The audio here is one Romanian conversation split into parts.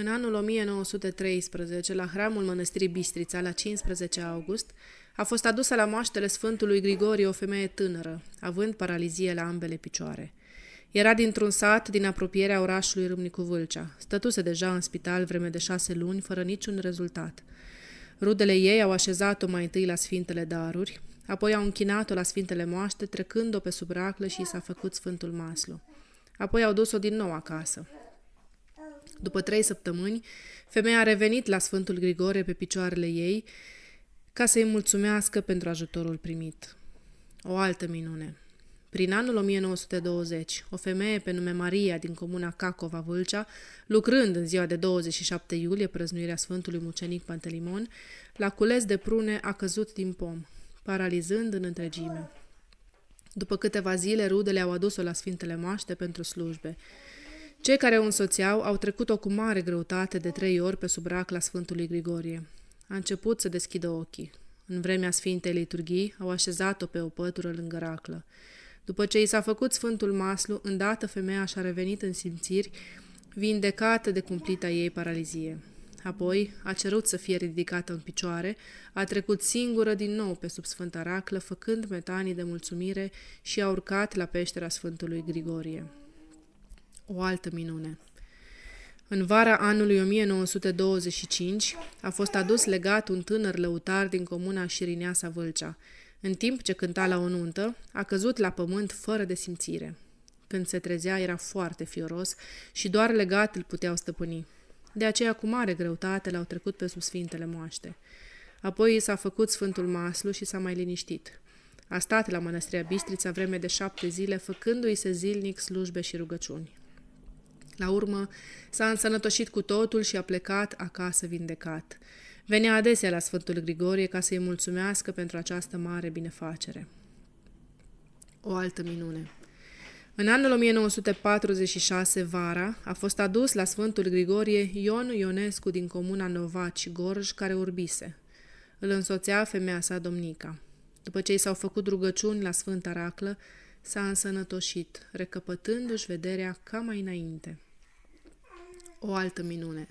În anul 1913, la hramul mănăstirii Bistrița, la 15 august, a fost adusă la moaștele Sfântului Grigorie o femeie tânără, având paralizie la ambele picioare. Era dintr-un sat din apropierea orașului Râmnicu Vâlcea. Stătuse deja în spital vreme de șase luni, fără niciun rezultat. Rudele ei au așezat-o mai întâi la Sfintele Daruri, apoi au închinat-o la Sfintele Moaște, trecând-o pe subraclă și i s-a făcut Sfântul Maslu. Apoi au dus-o din nou acasă. După trei săptămâni, femeia a revenit la Sfântul Grigore pe picioarele ei ca să-i mulțumească pentru ajutorul primit. O altă minune. Prin anul 1920, o femeie pe nume Maria din comuna Cacova Vâlcea, lucrând în ziua de 27 iulie prăznuirea Sfântului Mucenic Pantelimon, la cules de prune a căzut din pom, paralizând în întregime. După câteva zile, rudele au adus-o la Sfintele Moaște pentru slujbe. Cei care o însoțeau au trecut-o cu mare greutate de trei ori pe sub racla Sfântului Grigorie. A început să deschidă ochii. În vremea Sfintei Liturghii au așezat-o pe o pătură lângă raclă. După ce i s-a făcut Sfântul Maslu, îndată femeia și-a revenit în simțiri, vindecată de cumplita ei paralizie. Apoi a cerut să fie ridicată în picioare, a trecut singură din nou pe sub Sfânta Raclă, făcând metanii de mulțumire și a urcat la peștera Sfântului Grigorie o altă minune. În vara anului 1925 a fost adus legat un tânăr lăutar din comuna Șirineasa Vâlcea. În timp ce cânta la o nuntă, a căzut la pământ fără de simțire. Când se trezea, era foarte fioros și doar legat îl puteau stăpâni. De aceea, cu mare greutate, l-au trecut pe sub sfintele moaște. Apoi i s-a făcut Sfântul Maslu și s-a mai liniștit. A stat la Mănăstirea Bistrița vreme de șapte zile, făcându-i se zilnic slujbe și rugăciuni. La urmă, s-a însănătoșit cu totul și a plecat acasă vindecat. Venea adesea la Sfântul Grigorie ca să-i mulțumească pentru această mare binefacere. O altă minune. În anul 1946, vara, a fost adus la Sfântul Grigorie Ion Ionescu din comuna Novaci, Gorj, care urbise. Îl însoțea femeia sa, domnica. După ce i s-au făcut rugăciuni la Sfânta Raclă, s-a însănătoșit, recăpătându-și vederea ca mai înainte o altă minune.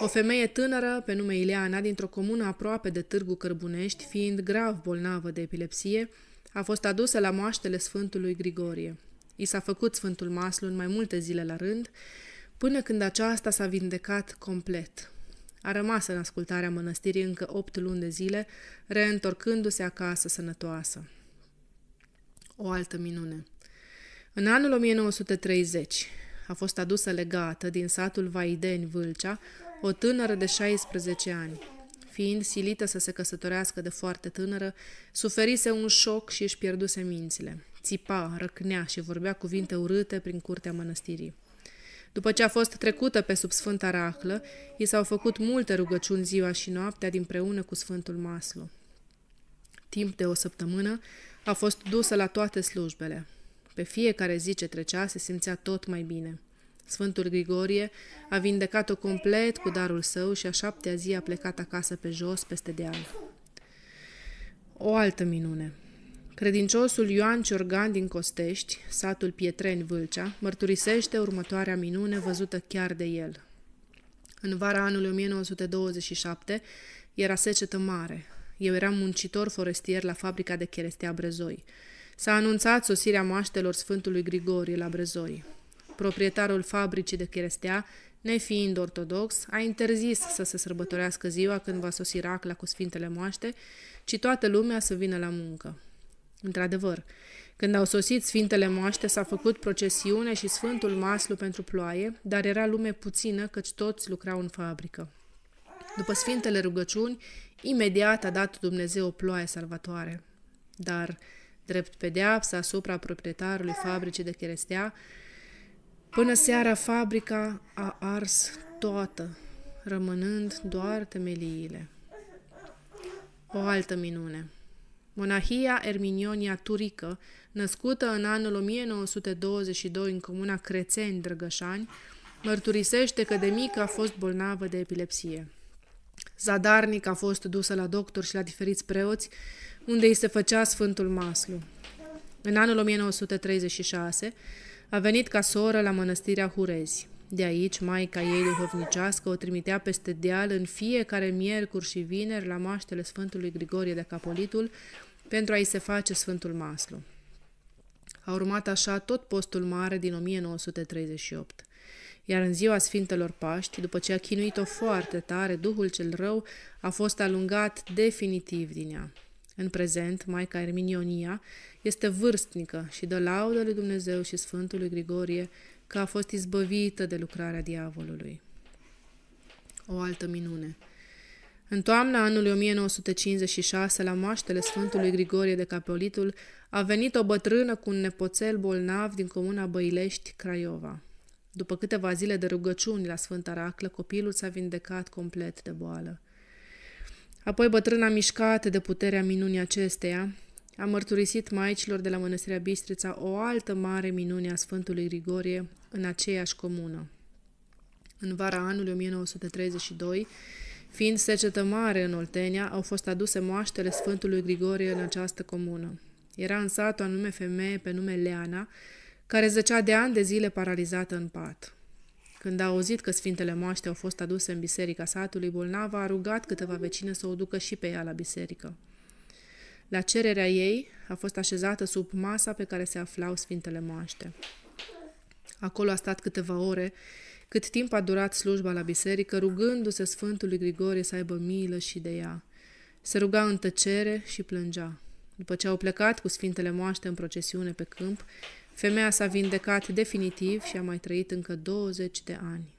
O femeie tânără, pe nume Ileana, dintr-o comună aproape de Târgu Cărbunești, fiind grav bolnavă de epilepsie, a fost adusă la moaștele Sfântului Grigorie. I s-a făcut Sfântul Maslu în mai multe zile la rând, până când aceasta s-a vindecat complet. A rămas în ascultarea mănăstirii încă opt luni de zile, reîntorcându-se acasă sănătoasă. O altă minune. În anul 1930, a fost adusă legată din satul Vaideni, Vâlcea, o tânără de 16 ani. Fiind silită să se căsătorească de foarte tânără, suferise un șoc și își pierduse mințile. Țipa, răcnea și vorbea cuvinte urâte prin curtea mănăstirii. După ce a fost trecută pe sub Sfânta Rahlă, i s-au făcut multe rugăciuni ziua și noaptea preună cu Sfântul Maslu. Timp de o săptămână a fost dusă la toate slujbele. Pe fiecare zi ce trecea se simțea tot mai bine. Sfântul Grigorie a vindecat-o complet cu darul său și a șaptea zi a plecat acasă pe jos, peste deal. O altă minune. Credinciosul Ioan Ciorgan din Costești, satul Pietreni Vâlcea, mărturisește următoarea minune văzută chiar de el. În vara anului 1927 era secetă mare. Eu eram muncitor forestier la fabrica de cherestea Brezoi. S-a anunțat sosirea moaștelor Sfântului Grigorie la Brezoi. Proprietarul fabricii de cherestea, nefiind ortodox, a interzis să se sărbătorească ziua când va sosi racla cu Sfintele Moaște, ci toată lumea să vină la muncă. Într-adevăr, când au sosit Sfintele Moaște, s-a făcut procesiune și Sfântul Maslu pentru ploaie, dar era lume puțină, căci toți lucrau în fabrică. După Sfintele rugăciuni, imediat a dat Dumnezeu o ploaie salvatoare. Dar drept pedeapsa asupra proprietarului fabricii de cherestea. Până seara fabrica a ars toată, rămânând doar temeliile. O altă minune. Monahia Erminionia Turică, născută în anul 1922 în comuna Crețeni, Drăgășani, mărturisește că de mică a fost bolnavă de epilepsie. Zadarnic a fost dusă la doctor și la diferiți preoți, unde îi se făcea Sfântul Maslu. În anul 1936 a venit ca soră la mănăstirea Hurezi. De aici, maica ei duhovnicească o trimitea peste deal în fiecare miercuri și vineri la maștele Sfântului Grigorie de Capolitul pentru a-i se face Sfântul Maslu. A urmat așa tot postul mare din 1938 iar în ziua Sfintelor Paști, după ce a chinuit-o foarte tare, Duhul cel rău a fost alungat definitiv din ea. În prezent, Maica Erminionia este vârstnică și dă laudă lui Dumnezeu și Sfântului Grigorie că a fost izbăvită de lucrarea diavolului. O altă minune. În toamna anului 1956, la moaștele Sfântului Grigorie de Capolitul, a venit o bătrână cu un nepoțel bolnav din comuna Băilești, Craiova. După câteva zile de rugăciuni la Sfânta Raclă, copilul s-a vindecat complet de boală. Apoi bătrâna mișcată de puterea minunii acesteia, a mărturisit maicilor de la Mănăstirea Bistrița o altă mare minune a Sfântului Grigorie în aceeași comună. În vara anului 1932, fiind secetă mare în Oltenia, au fost aduse moaștele Sfântului Grigorie în această comună. Era în sat o anume femeie pe nume Leana, care zăcea de ani de zile paralizată în pat. Când a auzit că sfintele moaște au fost aduse în biserica satului, bolnava a rugat câteva vecine să o ducă și pe ea la biserică. La cererea ei a fost așezată sub masa pe care se aflau sfintele moaște. Acolo a stat câteva ore, cât timp a durat slujba la biserică, rugându-se Sfântului Grigorie să aibă milă și de ea. Se ruga în tăcere și plângea. După ce au plecat cu sfintele moaște în procesiune pe câmp, Femeia s-a vindecat definitiv și a mai trăit încă 20 de ani.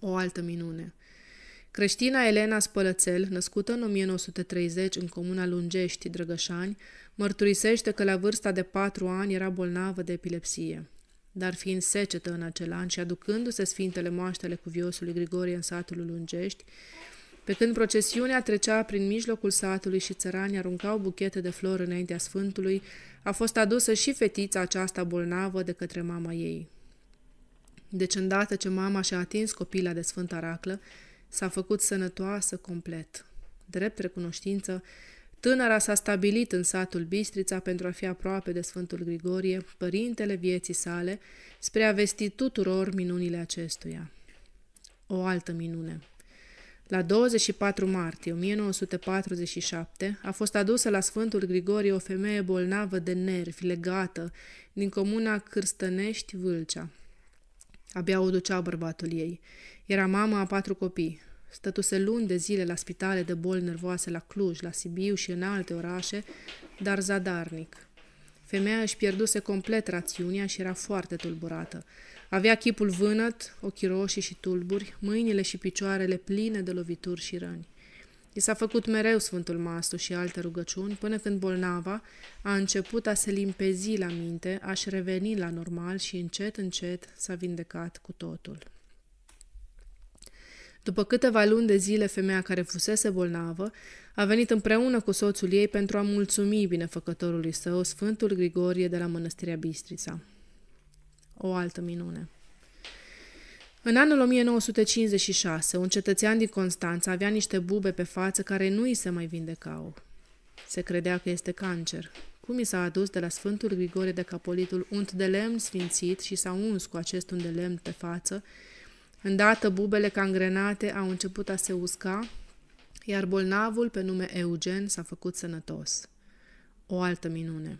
O altă minune. Creștina Elena Spălățel, născută în 1930 în comuna Lungești, Drăgășani, mărturisește că la vârsta de patru ani era bolnavă de epilepsie. Dar fiind secetă în acel an și aducându-se sfintele moaștele cuviosului Grigorie în satul Lungești, pe când procesiunea trecea prin mijlocul satului și țăranii aruncau buchete de flori înaintea sfântului, a fost adusă și fetița aceasta bolnavă de către mama ei. Deci îndată ce mama și-a atins copila de Sfânta Raclă, s-a făcut sănătoasă complet. Drept recunoștință, tânăra s-a stabilit în satul Bistrița pentru a fi aproape de Sfântul Grigorie, părintele vieții sale, spre a vesti tuturor minunile acestuia. O altă minune – la 24 martie 1947 a fost adusă la Sfântul Grigorie o femeie bolnavă de nervi, legată, din comuna Cârstănești, Vâlcea. Abia o ducea bărbatul ei. Era mama a patru copii. Stătuse luni de zile la spitale de boli nervoase la Cluj, la Sibiu și în alte orașe, dar zadarnic. Femeia își pierduse complet rațiunea și era foarte tulburată. Avea chipul vânăt, ochii roșii și tulburi, mâinile și picioarele pline de lovituri și răni. I s-a făcut mereu Sfântul Mastu și alte rugăciuni, până când bolnava a început a se limpezi la minte, aș reveni la normal și încet, încet s-a vindecat cu totul. După câteva luni de zile, femeia care fusese bolnavă a venit împreună cu soțul ei pentru a mulțumi binefăcătorului său, Sfântul Grigorie de la Mănăstirea Bistrița o altă minune. În anul 1956, un cetățean din Constanța avea niște bube pe față care nu îi se mai vindecau. Se credea că este cancer. Cum i s-a adus de la Sfântul Grigore de Capolitul unt de lemn sfințit și s-a uns cu acest unt de lemn pe față, îndată bubele cangrenate au început a se usca, iar bolnavul pe nume Eugen s-a făcut sănătos. O altă minune.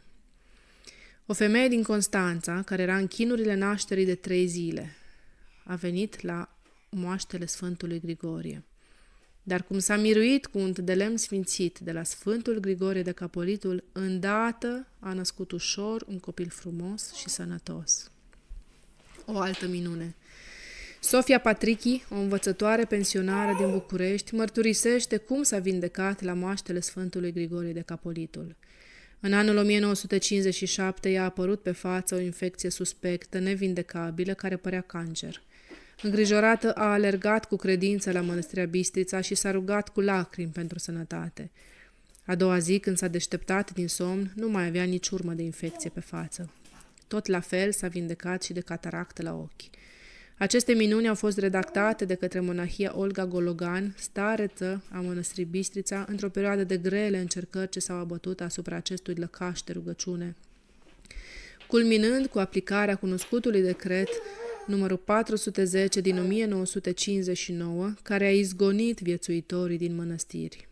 O femeie din Constanța, care era în chinurile nașterii de trei zile, a venit la moaștele Sfântului Grigorie. Dar cum s-a miruit cu un de lemn sfințit de la Sfântul Grigorie de Capolitul, îndată a născut ușor un copil frumos și sănătos. O altă minune. Sofia Patrichi, o învățătoare pensionară din București, mărturisește cum s-a vindecat la moaștele Sfântului Grigorie de Capolitul. În anul 1957 i-a apărut pe față o infecție suspectă, nevindecabilă, care părea cancer. Îngrijorată, a alergat cu credință la mănăstirea Bistrița și s-a rugat cu lacrimi pentru sănătate. A doua zi, când s-a deșteptat din somn, nu mai avea nici urmă de infecție pe față. Tot la fel s-a vindecat și de cataractă la ochi. Aceste minuni au fost redactate de către monahia Olga Gologan, stareță a mănăstrii Bistrița, într-o perioadă de grele încercări ce s-au abătut asupra acestui lăcaș de rugăciune. Culminând cu aplicarea cunoscutului decret numărul 410 din 1959, care a izgonit viețuitorii din mănăstiri.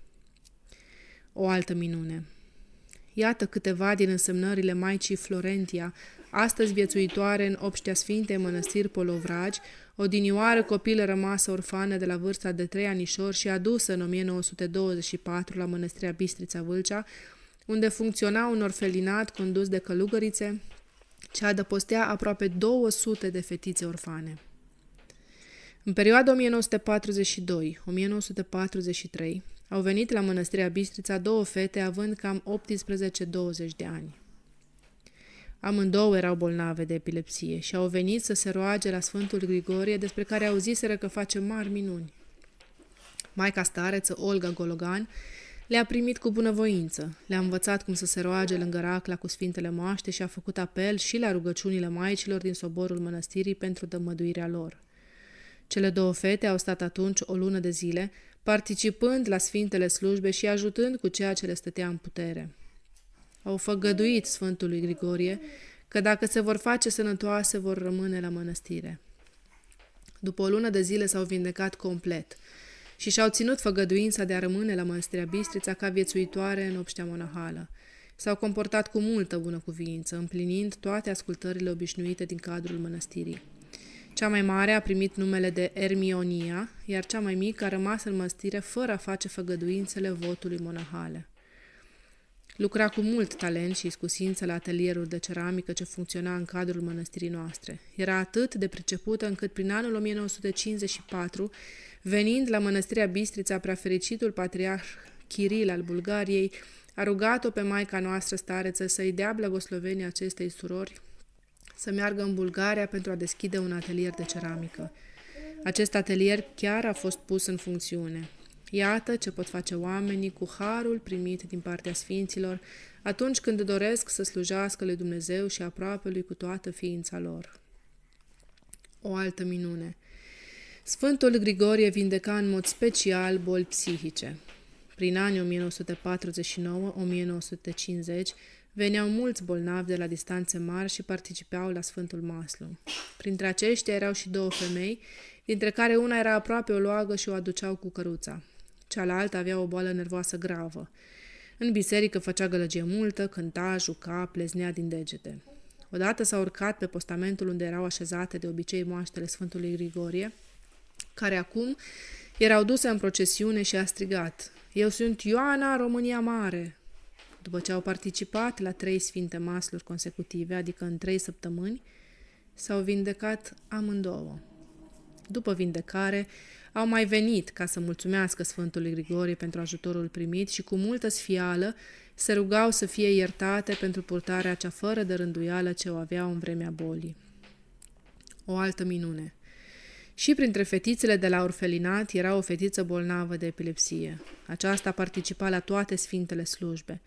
O altă minune. Iată câteva din însemnările Maicii Florentia astăzi viețuitoare în obștea sfinte mănăstiri Polovragi, odinioară copilă rămasă orfană de la vârsta de trei anișori și adusă în 1924 la mănăstirea Bistrița Vâlcea, unde funcționa un orfelinat condus de călugărițe ce adăpostea aproape 200 de fetițe orfane. În perioada 1942-1943 au venit la mănăstirea Bistrița două fete având cam 18-20 de ani. Amândouă erau bolnave de epilepsie și au venit să se roage la Sfântul Grigorie, despre care auziseră că face mari minuni. Maica stareță, Olga Gologan, le-a primit cu bunăvoință, le-a învățat cum să se roage lângă racla cu sfintele moaște și a făcut apel și la rugăciunile maicilor din soborul mănăstirii pentru dămăduirea lor. Cele două fete au stat atunci o lună de zile, participând la sfintele slujbe și ajutând cu ceea ce le stătea în putere. Au făgăduit Sfântului Grigorie că dacă se vor face sănătoase, vor rămâne la mănăstire. După o lună de zile s-au vindecat complet și și-au ținut făgăduința de a rămâne la mănăstirea Bistrița ca viețuitoare în obștea monahală. S-au comportat cu multă bună cuvință, împlinind toate ascultările obișnuite din cadrul mănăstirii. Cea mai mare a primit numele de Ermionia, iar cea mai mică a rămas în mănăstire fără a face făgăduințele votului monahale. Lucra cu mult talent și scusință la atelierul de ceramică ce funcționa în cadrul mănăstirii noastre. Era atât de pricepută încât prin anul 1954, venind la mănăstirea Bistrița, fericitul patriarh Chiril al Bulgariei, a rugat-o pe maica noastră stareță să-i dea blagoslovenia acestei surori să meargă în Bulgaria pentru a deschide un atelier de ceramică. Acest atelier chiar a fost pus în funcțiune. Iată ce pot face oamenii cu harul primit din partea sfinților atunci când doresc să slujească lui Dumnezeu și aproape lui cu toată ființa lor. O altă minune. Sfântul Grigorie vindeca în mod special boli psihice. Prin anii 1949-1950 veneau mulți bolnavi de la distanțe mari și participau la Sfântul Maslu. Printre aceștia erau și două femei, dintre care una era aproape o loagă și o aduceau cu căruța cealaltă avea o boală nervoasă gravă. În biserică făcea gălăgie multă, cânta, juca, pleznea din degete. Odată s-a urcat pe postamentul unde erau așezate de obicei moaștele Sfântului Grigorie, care acum erau duse în procesiune și a strigat Eu sunt Ioana, România Mare! După ce au participat la trei sfinte masluri consecutive, adică în trei săptămâni, s-au vindecat amândouă. După vindecare, au mai venit ca să mulțumească Sfântului Grigorie pentru ajutorul primit și cu multă sfială se rugau să fie iertate pentru purtarea cea fără de rânduială ce o aveau în vremea bolii. O altă minune. Și printre fetițele de la orfelinat era o fetiță bolnavă de epilepsie. Aceasta participa la toate sfintele slujbe.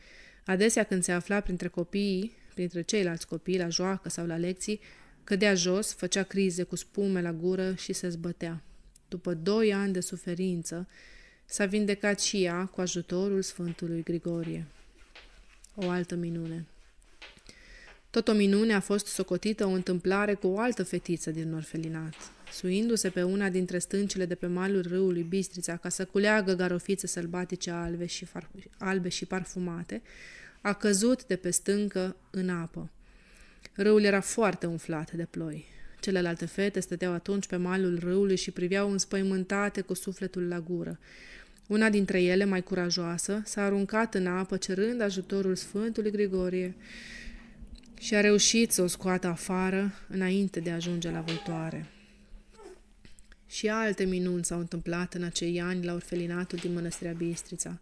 Adesea când se afla printre copiii, printre ceilalți copii, la joacă sau la lecții, cădea jos, făcea crize cu spume la gură și se zbătea. După doi ani de suferință, s-a vindecat și ea cu ajutorul Sfântului Grigorie. O altă minune. Tot o minune a fost socotită o întâmplare cu o altă fetiță din orfelinat. Suindu-se pe una dintre stâncile de pe malul râului Bistrița ca să culeagă garofițe sălbatice albe și, far- albe și parfumate, a căzut de pe stâncă în apă. Râul era foarte umflat de ploi. Celelalte fete stăteau atunci pe malul râului și priveau înspăimântate cu sufletul la gură. Una dintre ele, mai curajoasă, s-a aruncat în apă cerând ajutorul Sfântului Grigorie și a reușit să o scoată afară înainte de a ajunge la vântoare. Și alte minuni s-au întâmplat în acei ani la orfelinatul din Mănăstirea Bistrița.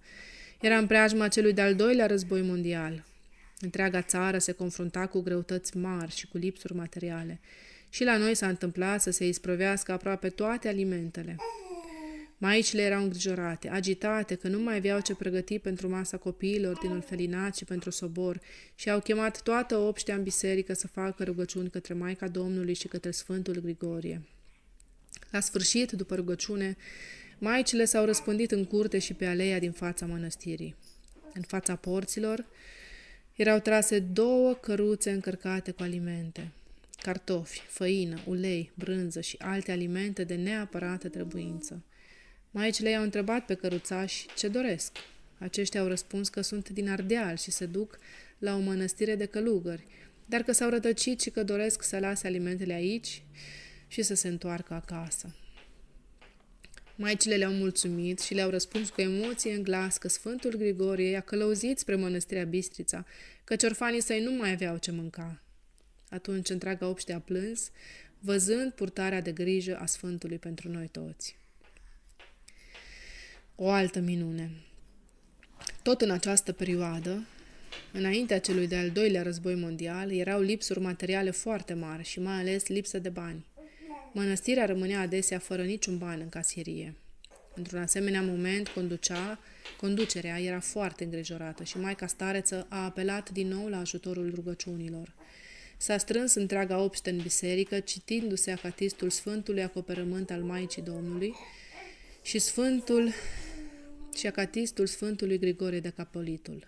Era în preajma celui de-al doilea război mondial. Întreaga țară se confrunta cu greutăți mari și cu lipsuri materiale și la noi s-a întâmplat să se isprăvească aproape toate alimentele. Maicile erau îngrijorate, agitate, că nu mai aveau ce pregăti pentru masa copiilor din orfelinat și pentru sobor și au chemat toată obștea în biserică să facă rugăciuni către Maica Domnului și către Sfântul Grigorie. La sfârșit, după rugăciune, maicile s-au răspândit în curte și pe aleia din fața mănăstirii. În fața porților erau trase două căruțe încărcate cu alimente – cartofi, făină, ulei, brânză și alte alimente de neapărată trebuință. Maicile i-au întrebat pe căruțași ce doresc. Aceștia au răspuns că sunt din Ardeal și se duc la o mănăstire de călugări, dar că s-au rătăcit și că doresc să lase alimentele aici și să se întoarcă acasă. Maicile le-au mulțumit și le-au răspuns cu emoție în glas că Sfântul Grigorie i-a călăuzit spre mănăstirea Bistrița, că orfanii săi nu mai aveau ce mânca atunci întreaga obște a plâns, văzând purtarea de grijă a Sfântului pentru noi toți. O altă minune. Tot în această perioadă, înaintea celui de-al doilea război mondial, erau lipsuri materiale foarte mari și mai ales lipsă de bani. Mănăstirea rămânea adesea fără niciun ban în casierie. Într-un asemenea moment, conducea, conducerea era foarte îngrijorată și Maica Stareță a apelat din nou la ajutorul rugăciunilor. S-a strâns întreaga obște în biserică, citindu-se acatistul Sfântului Acoperământ al Maicii Domnului și Sfântul și acatistul Sfântului Grigore de Capolitul.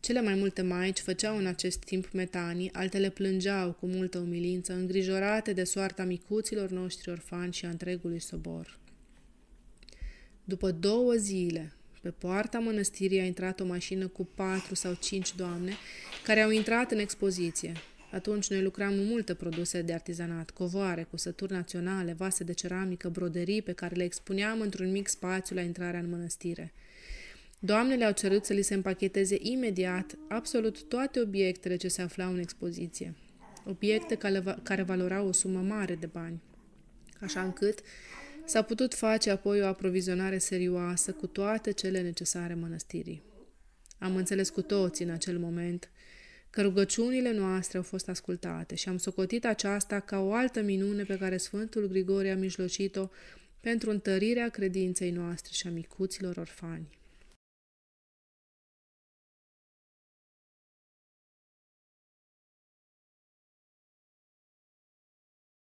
Cele mai multe maici făceau în acest timp metanii, altele plângeau cu multă umilință, îngrijorate de soarta micuților noștri orfani și a întregului sobor. După două zile, pe poarta mănăstirii a intrat o mașină cu patru sau cinci doamne care au intrat în expoziție. Atunci noi lucram în multe produse de artizanat, covoare, cusături naționale, vase de ceramică, broderii pe care le expuneam într-un mic spațiu la intrarea în mănăstire. Doamnele au cerut să li se împacheteze imediat absolut toate obiectele ce se aflau în expoziție. Obiecte care valorau o sumă mare de bani. Așa încât s-a putut face apoi o aprovizionare serioasă cu toate cele necesare mănăstirii. Am înțeles cu toții în acel moment că rugăciunile noastre au fost ascultate și am socotit aceasta ca o altă minune pe care Sfântul Grigore a mijlocit-o pentru întărirea credinței noastre și a micuților orfani.